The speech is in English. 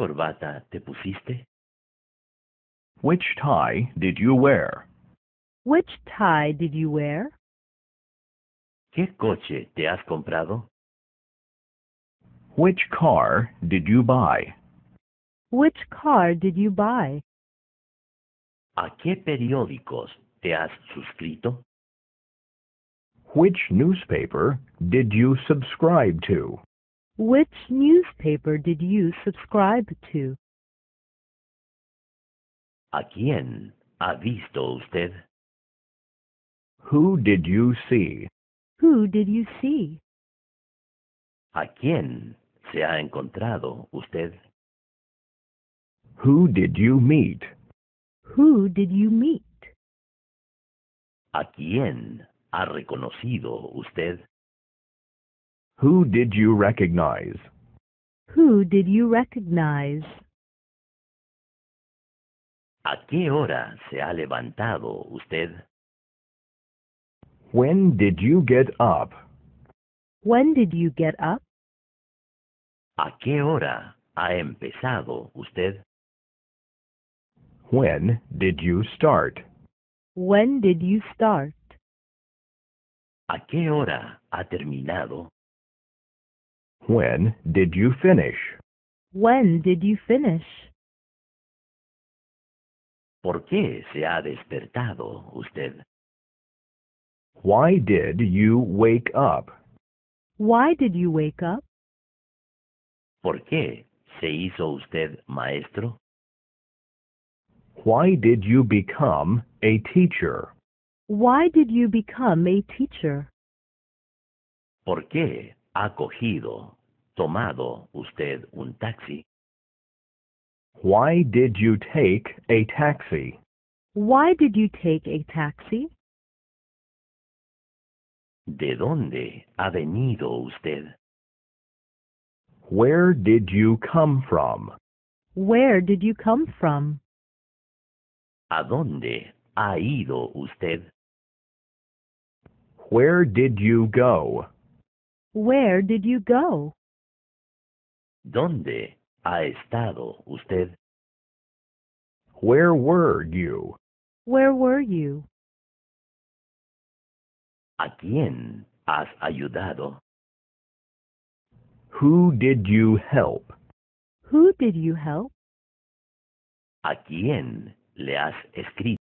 corbata te pusiste? Which tie did you wear? Which tie did you wear? ¿Qué coche te has comprado? Which car did you buy? Which car did you buy? ¿A qué periódicos te has suscrito? Which newspaper did you subscribe to? Which newspaper did you subscribe to? ¿A quién ha visto usted? Who did you see? Who did you see? ¿A quién se ha encontrado usted? Who did you meet? Who did you meet? ¿A quién ha reconocido usted? Who did you recognize? Who did you recognize? ¿A qué hora se ha levantado usted? When did you get up? When did you get up? ¿A qué hora ha empezado usted? When did you start? When did you start? ¿A qué hora ha terminado when did you finish? When did you finish? ¿Por qué se ha despertado usted? Why did you wake up? Why did you wake up? ¿Por qué se hizo usted maestro? Why did you become a teacher? Why did you become a teacher? ¿Por qué ha cogido, tomado usted un taxi? Why did you take a taxi? Why did you take a taxi? ¿De dónde ha venido usted? Where did you come from? Where did you come from? ¿A dónde ha ido usted? Where did you go? Where did you go? ¿Dónde ha estado usted? Where were you? Where were you? ¿A quién has ayudado? Who did you help? Who did you help? ¿A quién le has escrito?